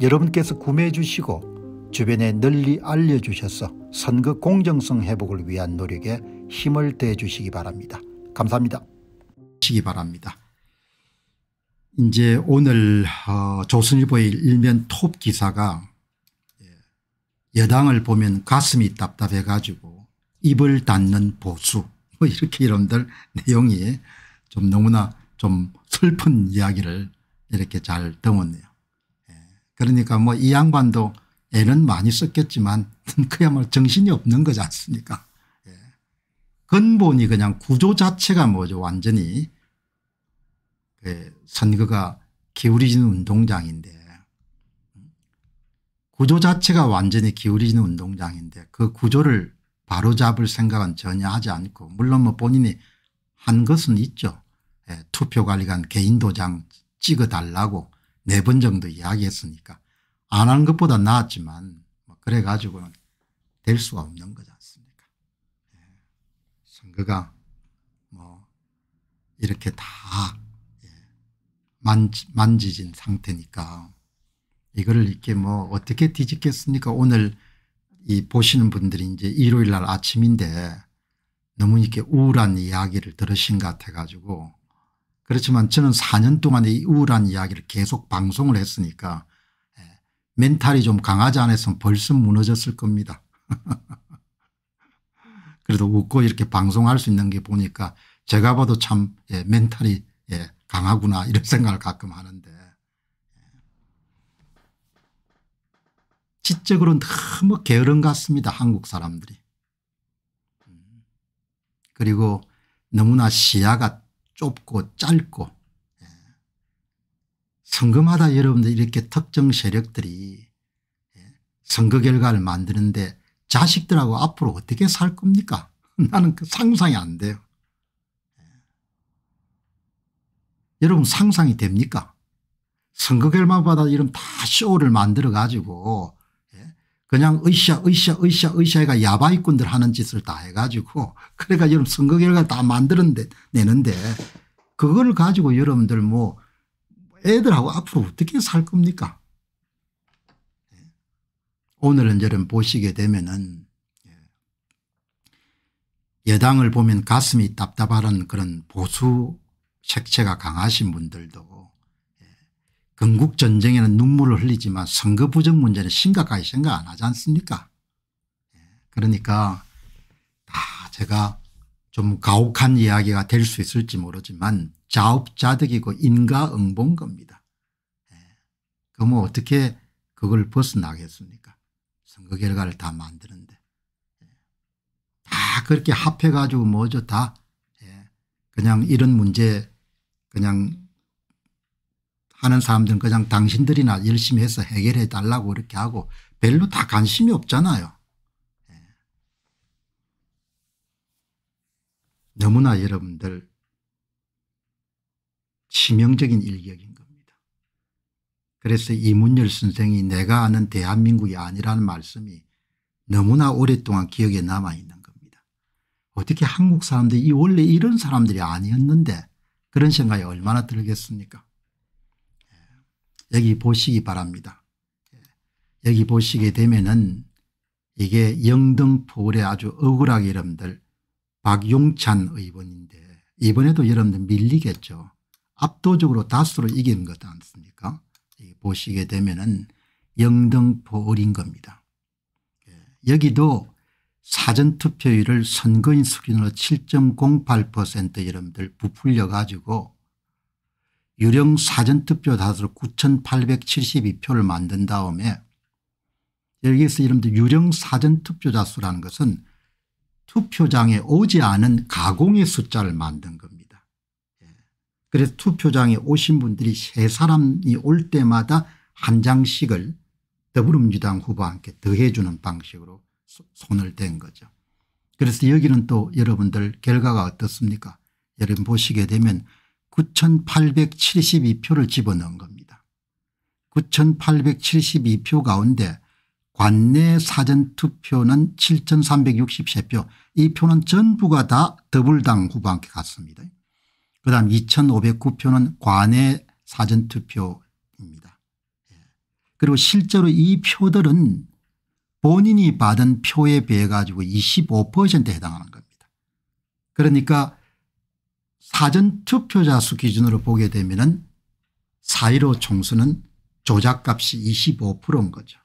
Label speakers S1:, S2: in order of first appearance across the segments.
S1: 여러분께서 구매해 주시고 주변에 널리 알려주셔서 선거 공정성 회복을 위한 노력에 힘을 대해 주시기 바랍니다. 감사합니다. 시기 바랍니다. 이제 오늘 어, 조선일보의 일면 톱 기사가 예, 여당을 보면 가슴이 답답해 가지고 입을 닫는 보수 뭐 이렇게 이런들 내용이 좀 너무나 좀 슬픈 이야기를 이렇게 잘 담았네요. 그러니까 뭐 이 양반도 애는 많이 썼겠지만 그야말로 정신이 없는 거지 않습니까 예. 근본이 그냥 구조 자체가 뭐죠 완전히 그 선거가 기울이지는 운동장인데 구조 자체가 완전히 기울이지는 운동장인데 그 구조를 바로잡을 생각은 전혀 하지 않고 물론 뭐 본인이 한 것은 있죠. 예, 투표관리관 개인 도장 찍어달라고 네번 정도 이야기했으니까 안 한 것보다 나았지만 뭐 그래 가지고는 될 수가 없는 거지 않습니까? 예. 선거가 뭐 이렇게 다 예. 만지, 만지진 상태니까 이거를 이렇게 뭐 어떻게 뒤집겠습니까? 오늘 이 보시는 분들이 이제 일요일 날 아침인데 너무 이렇게 우울한 이야기를 들으신 것 같아가지고 그렇지만 저는 4년 동안의 이 우울한 이야기를 계속 방송을 했으니까 예, 멘탈이 좀 강하지 않았으면 벌써 무너졌을 겁니다. 그래도 웃고 이렇게 방송할 수 있는 게 보니까 제가 봐도 참 예, 멘탈이 예, 강하구나 이런 생각을 가끔 하는데 예. 지적으로는 너무 뭐 게으른 같습니다 한국 사람들이. 음. 그리고 너무나 시야가 좁고 짧고 선거마다 예. 여러분들 이렇게 특정 세력들이 예, 선거 결과를 만드는데 자식들하고 앞으로 어떻게 살 겁니까 나는 그 상상이 안 돼요. 예. 여러분 상상이 됩니까 선거 결과마다 이런 다 쇼를 만들어 가지고 그냥 으쌰 으쌰 으쌰 으쌰가 야바이꾼들 하는 짓을 다 해가지고 그래가까 여러분 선거 결과 다 만들어내는데 그걸 가지고 여러분들 뭐 애들하고 앞으로 어떻게 살 겁니까 예. 오늘은 여러분 보시게 되면은 예. 여당을 보면 가슴이 답답하는 그런 보수 색채가 강하신 분들도 건국전쟁에는 눈물을 흘리지만 선거 부정 문제는 심각하게 생각 안 하지 않습니까 예, 그러니까 다 제가 좀 가혹한 이야기가 될 수 있을지 모르지만 자업자득이고 인가응본 겁니다. 예, 그럼 뭐 어떻게 그걸 벗어나겠습니까 선거 결과를 다 만드는데 예, 다 그렇게 합해가지고 뭐죠 다 그냥 이런 문제 그냥 하는 사람들은 그냥 당신들이나 열심히 해서 해결해 달라고 이렇게 하고 별로 다 관심이 없잖아요. 예. 너무나 여러분들 치명적인 일격인 겁니다. 그래서 이문열 선생이 내가 아는 대한민국이 아니라는 말씀이 너무나 오랫동안 기억에 남아있는 겁니다. 어떻게 한국 사람들이 원래 이런 사람들이 아니었는데 그런 생각이 얼마나 들겠습니까 여기 보시기 바랍니다. 여기 보시게 되면은 이게 영등포울의 아주 억울하게 여러분들 박용찬 의원인데 이번에도 여러분들 밀리겠죠. 압도적으로 다수로 이긴 것 않습니까? 보시게 되면은 영등포울인 겁니다. 예, 여기도 사전투표율을 선거인 수준으로 7.08% 여러분들 부풀려 가지고 유령 사전투표 다수로 9872표를 만든 다음에 여기서 이름도 유령 사전투표자 수라는 것은 투표장에 오지 않은 가공의 숫자를 만든 겁니다. 예. 그래서 투표장에 오신 분들이 세 사람이 올 때마다 한 장씩을 더불어민주당 후보와 함께 더해주는 방식으로 손을 댄 거죠. 그래서 여기는 또 여러분들 결과가 어떻습니까 여러분 보시게 되면 9872표를 집어넣은 겁니다. 9872표 가운데 관내 사전투표는 7363표 이 표는 전부가 다 더불당 후보한테 갔습니다. 그 다음 2509표는 관내 사전투표입니다. 예. 그리고 실제로 이 표들은 본인이 받은 표에 비해 가지고 25%에 해당하는 겁니다. 그러니까 사전 투표자 수 기준으로 보게 되면 은4.15 총선은 조작값이 25%인 거죠.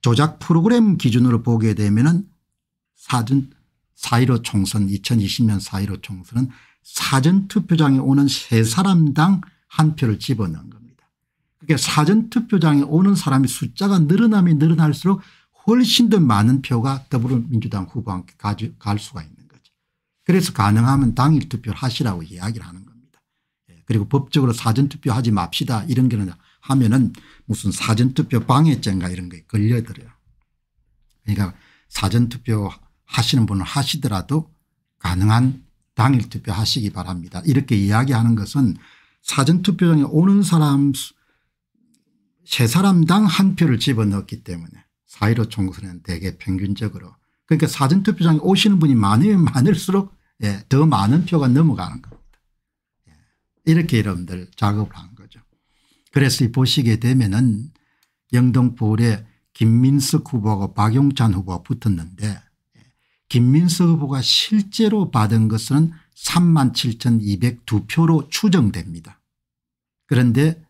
S1: 조작 프로그램 기준으로 보게 되면 은 사전 4.15 총선 2020년 4.15 총선은 사전투표장에 오는 세 사람당 한 표를 집어넣은 겁니다. 그게 그러니까 사전투표장에 오는 사람이 숫자가 늘어나면 늘어날수록 훨씬 더 많은 표가 더불어민주당 후보한테 갈 수가 있는 그래서 가능하면 당일 투표를 하시라고 이야기를 하는 겁니다. 예, 그리고 법적으로 사전투표 하지 맙시다 이런 게 하면은 무슨 사전투표 방해죄인가 이런 거 걸려들어요. 그러니까 사전투표 하시는 분은 하시더라도 가능한 당일 투표 하시기 바랍니다. 이렇게 이야기하는 것은 사전투표장에 오는 사람 세 사람당 한 표를 집어넣기 때문에 사일오 총선은 대개 평균적으로 그러니까 사전투표장에 오시는 분이 많으면 많을수록 예, 더 많은 표가 넘어가는 겁니다. 예, 이렇게 여러분들 작업을 한 거죠. 그래서 보시게 되면은 영등포울에 김민석 후보하고 박용찬 후보가 붙었는데 예, 김민석 후보가 실제로 받은 것은 3만 7,202표로 추정됩니다. 그런데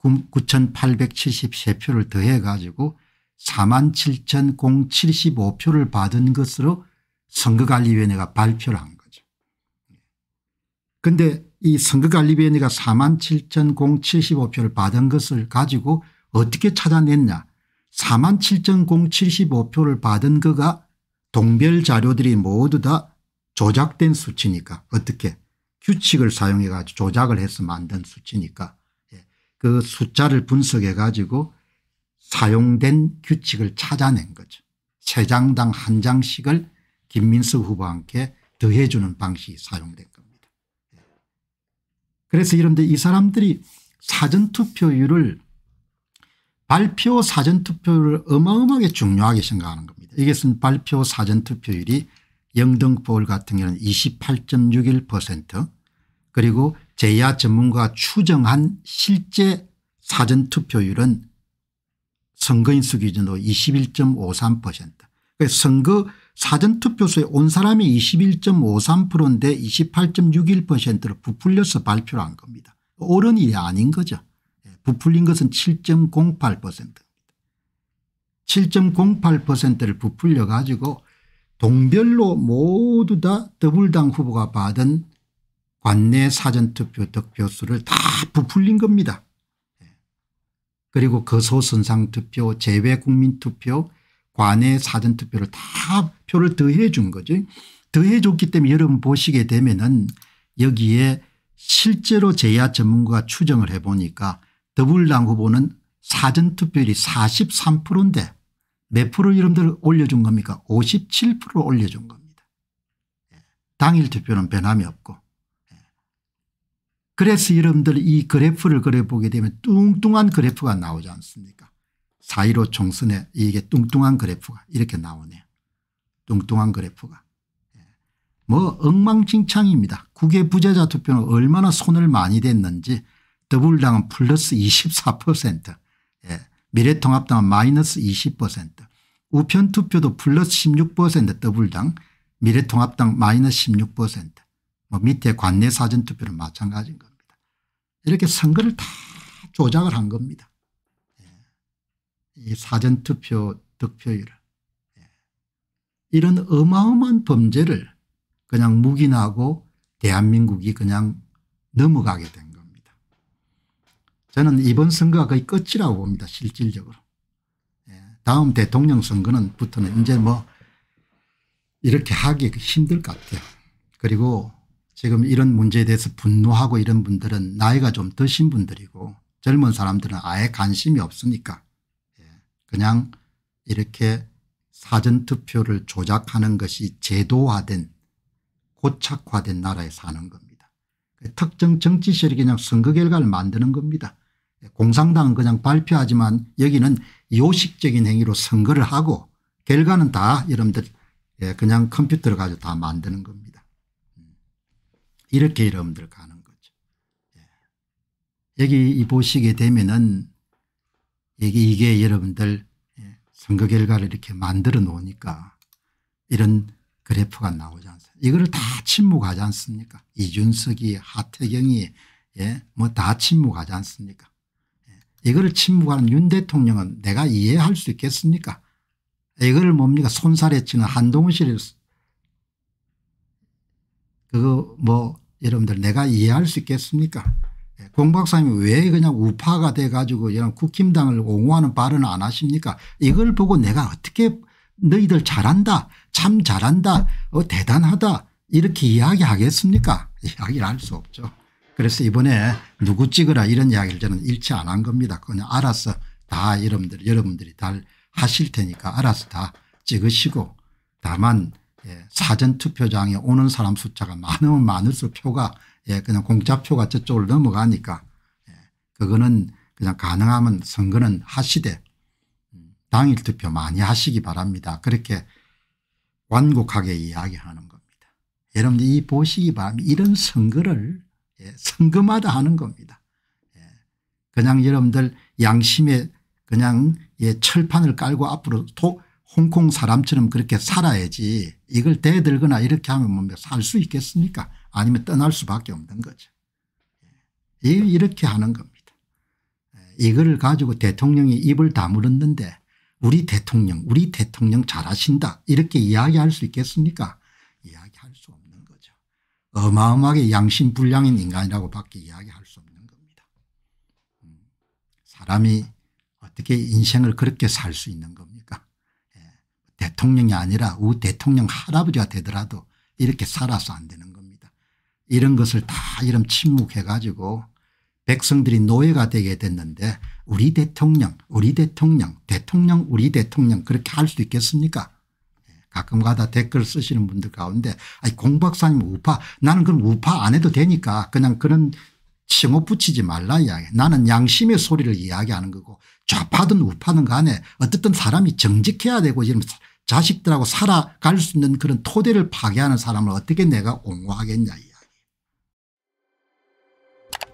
S1: 9,873표를 더해 가지고 4만 7,075표를 받은 것으로 선거관리위원회가 발표를 한 거죠. 그런데 이 선거관리위원회가 47,075표를 받은 것을 가지고 어떻게 찾아냈냐 47,075표를 받은 거가 동별 자료들이 모두 다 조작된 수치니까 어떻게 규칙을 사용해 가지고 조작을 해서 만든 수치니까 예. 그 숫자를 분석해 가지고 사용된 규칙을 찾아낸 거죠. 세 장당 한 장씩을 김민석 후보와 함께 더해주는 방식이 사용된 겁니다. 예. 그래서 이런데 이 사람들이 사전투표율을 발표 사전투표를 어마어마하게 중요하게 생각하는 겁니다. 이것은 발표 사전투표율이 영등포울 같은 경우는 28.61% 그리고 제야 전문가 추정한 실제 사전투표율은 선거인수 기준으로 21.53%그 선거 사전투표소에 온 사람이 21.53%인데 28.61%로 부풀려서 발표를 한 겁니다. 옳은 일이 아닌 거죠. 예, 부풀린 것은 7.08%입니다. 7.08%를 부풀려 가지고 동별로 모두 다 더불당 후보가 받은 관내 사전투표 득표수를 다 부풀린 겁니다. 예. 그리고 거소선상투표 그 재외국민투표 관의 사전투표를 다 표를 더해 준 거죠. 더해 줬기 때문에 여러분 보시게 되면은 여기에 실제로 제야 전문가가 추정을 해보니까 더불당 후보는 사전투표율이 43%인데 몇 프로 여러분들 올려준 겁니까 57% 올려준 겁니다. 예. 당일 투표는 변함이 없고 예. 그래서 여러분들 이 그래프를 그려보게 되면 뚱뚱한 그래프가 나오지 않습니까 4.15 총선에 이게 뚱뚱한 그래프가 이렇게 나오네요. 뚱뚱한 그래프가. 예. 뭐 엉망진창입니다. 국외 부재자 투표는 얼마나 손을 많이 댔는지 더불당은 플러스 24% 예. 미래통합당은 마이너스 20% 우편투표도 플러스 16% 더불당 미래통합당 마이너스 16%뭐 밑에 관내 사전투표는 마찬가지인 겁니다. 이렇게 선거를 다 조작을 한 겁니다. 이 사전투표 득표율 예. 이런 어마어마한 범죄를 그냥 묵인하고 대한민국이 그냥 넘어가게 된 겁니다. 저는 이번 선거가 거의 끝이라고 봅니다. 실질적으로. 예. 다음 대통령 선거는 부터는 이제 뭐 이렇게 하기 힘들 것 같아요. 그리고 지금 이런 문제에 대해서 분노하고 이런 분들은 나이가 좀 드신 분들이고 젊은 사람들은 아예 관심이 없으니까 그냥 이렇게 사전투표를 조작하는 것이 제도화된 고착화된 나라에 사는 겁니다. 특정 정치 세력이 그냥 선거 결과를 만드는 겁니다. 공산당은 그냥 발표하지만 여기는 요식적인 행위로 선거를 하고 결과는 다 여러분들 예, 그냥 컴퓨터를 가지고 다 만드는 겁니다. 이렇게 여러분들 가는 거죠. 예. 여기 보시게 되면은 이게, 이게 여러분들 예, 선거 결과를 이렇게 만들어 놓으니까 이런 그래프가 나오지 않습니까 이거를 다 침묵하지 않습니까 이준석이 하태경이 예? 뭐 다 침묵하지 않습니까 예. 이거를 침묵하는 윤 대통령은 내가 이해할 수 있겠습니까 이거를 뭡니까 손살해치는 한동훈 씨 그거 뭐 여러분들 내가 이해할 수 있겠습니까 공 예, 박사님이 왜 그냥 우파가 돼 가지고 이런 국힘당을 옹호하는 발언을 안 하십니까 이걸 보고 내가 어떻게 너희들 잘한다 참 잘한다 어 대단하다 이렇게 이야기하겠습니까 이야기를 할 수 없죠. 그래서 이번에 누구 찍으라 이런 이야기를 저는 일치 안 한 겁니다. 그냥 알아서 다 여러분들, 여러분들이 다 하실 테니까 알아서 다 찍으시고 다만 예, 사전투표장에 오는 사람 숫자가 많으면 많을수록 표가 예, 그냥 공짜표가 저쪽으로 넘어가니까 예, 그거는 그냥 가능하면 선거는 하시되 음, 당일 투표 많이 하시기 바랍니다. 그렇게 완곡하게 이야기하는 겁니다. 여러분들 이 보시기 바랍니다. 이런 선거를 예, 선거마다 하는 겁니다. 예, 그냥 여러분들 양심에 그냥 예, 철판을 깔고 앞으로 도, 홍콩 사람처럼 그렇게 살아야지 이걸 대들거나 이렇게 하면 뭐살수 있겠습니까 아니면 떠날 수밖에 없는 거죠. 예. 이렇게 하는 겁니다. 예. 이걸 가지고 대통령이 입을 다물었는데 우리 대통령 우리 대통령 잘하신다 이렇게 이야기할 수 있겠습니까 이야기할 수 없는 거죠. 어마어마하게 양심불량인 인간이라고 밖에 이야기할 수 없는 겁니다. 음. 사람이 어떻게 인생을 그렇게 살 수 있는 겁니까 예. 대통령이 아니라 우 대통령 할아버지가 되더라도 이렇게 살아서 안 되는 겁니다. 이런 것을 다 이름 침묵해 가지고 백성들이 노예가 되게 됐는데 우리 대통령 우리 대통령 대통령 우리 대통령 그렇게 할 수 있겠습니까 예, 가끔가다 댓글 쓰시는 분들 가운데 아니 공 박사님 우파 나는 그럼 우파 안 해도 되니까 그냥 그런 칭호 붙이지 말라 이야기 나는 양심의 소리를 이야기하는 거고 좌파든 우파든 간에 어쨌든 사람이 정직해야 되고 이러면서 자식들하고 살아갈 수 있는 그런 토대를 파괴하는 사람을 어떻게 내가 옹호하겠냐 이야